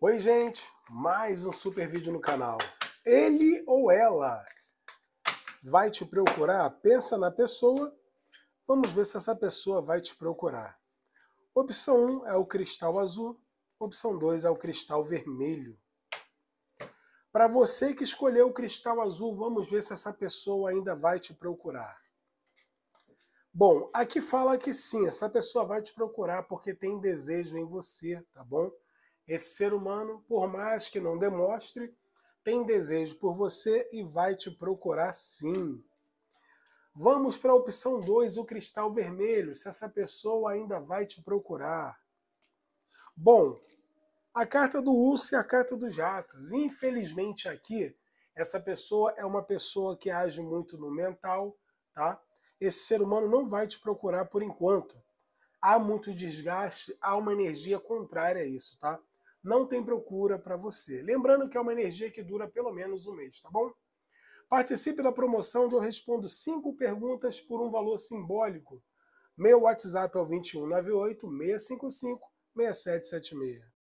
Oi, gente! Mais um super vídeo no canal. Ele ou ela vai te procurar? Pensa na pessoa, vamos ver se essa pessoa vai te procurar. Opção 1 um é o cristal azul, opção 2 é o cristal vermelho. Para você que escolheu o cristal azul, vamos ver se essa pessoa ainda vai te procurar. Bom, aqui fala que sim, essa pessoa vai te procurar porque tem desejo em você, tá bom? Esse ser humano, por mais que não demonstre, tem desejo por você e vai te procurar sim. Vamos para a opção 2, o cristal vermelho, se essa pessoa ainda vai te procurar. Bom, a carta do urso e a carta dos jatos. Infelizmente aqui, essa pessoa é uma pessoa que age muito no mental, tá? Esse ser humano não vai te procurar por enquanto. Há muito desgaste, há uma energia contrária a isso, tá? não tem procura para você. Lembrando que é uma energia que dura pelo menos um mês, tá bom? Participe da promoção onde eu respondo cinco perguntas por um valor simbólico. Meu WhatsApp é o 2198 655 6776.